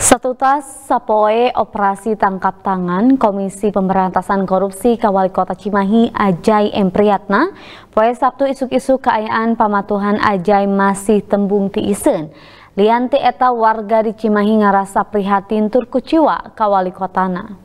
Satu tas Sapoe Operasi Tangkap Tangan Komisi Pemberantasan Korupsi Kawali Kota Cimahi Ajai M. Priyatna Poe Sabtu isu isu keayaan pamatuhan Ajai masih tembung tiisen Lianti eta warga di Cimahi ngerasa prihatin turku kuciwa kawali kotana.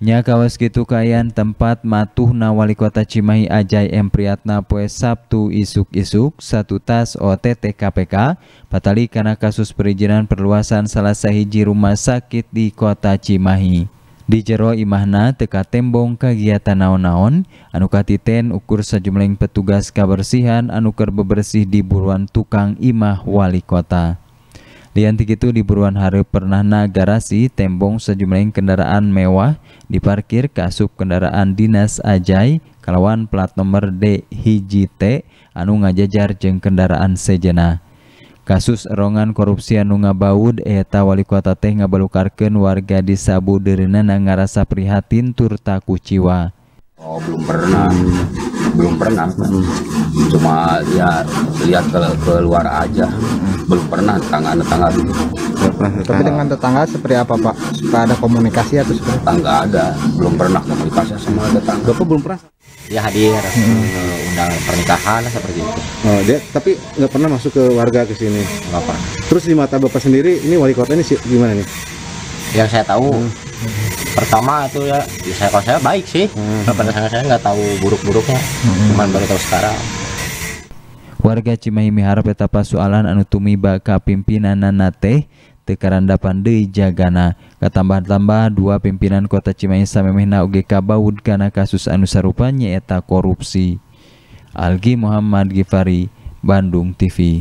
Nya kawas gitu kayan tempat matuhna wali kota Cimahi Ajay M. Priyatna poe Sabtu isuk-isuk satu tas OTT KPK batali karena kasus perizinan perluasan salah sahiji rumah sakit di kota Cimahi. Di jero imahna teka tembong kegiatan naon-naon anu katiten ukur sejumlah petugas kebersihan, anu bebersih di buruan tukang imah wali kota. Diantik itu di buruan hari pernah garasi tembong sejumlah kendaraan mewah diparkir kasup kendaraan dinas Ajai kalawan plat nomor D hiji T anu ngajajar jeng kendaraan sejena. Kasus erongan korupsi anu ngabaud eta wali kota teh ngabalukarkeun warga di Sabu na ngarasa prihatin turta kuciwa. Oh belum pernah, belum pernah. Hmm. Cuma ya lihat ke keluar aja, belum pernah tetangga-tetangga gitu. Tapi dengan tetangga seperti apa Pak? Suka ada komunikasi atau seperti? Tetangga ada, belum pernah komunikasi sama tetangga. Bapak belum pernah? ya hadir hmm. undang pernikahan lah seperti itu. Oh, dia tapi nggak pernah masuk ke warga ke sini. Bapak. Terus di mata Bapak sendiri, ini wali kota ini gimana nih? Yang saya tahu. Hmm pertama itu ya, ya saya kalau saya baik sih hmm. Nah, pada saya nggak tahu buruk-buruknya hmm. cuman baru tahu sekarang warga Cimahi miharap tetap soalan anu baka pimpinan nanate teh tekarandapan di jagana ketambahan tambah dua pimpinan kota Cimahi samemehna oge kabaud karena kasus anu sarupanya eta korupsi Algi Muhammad Gifari Bandung TV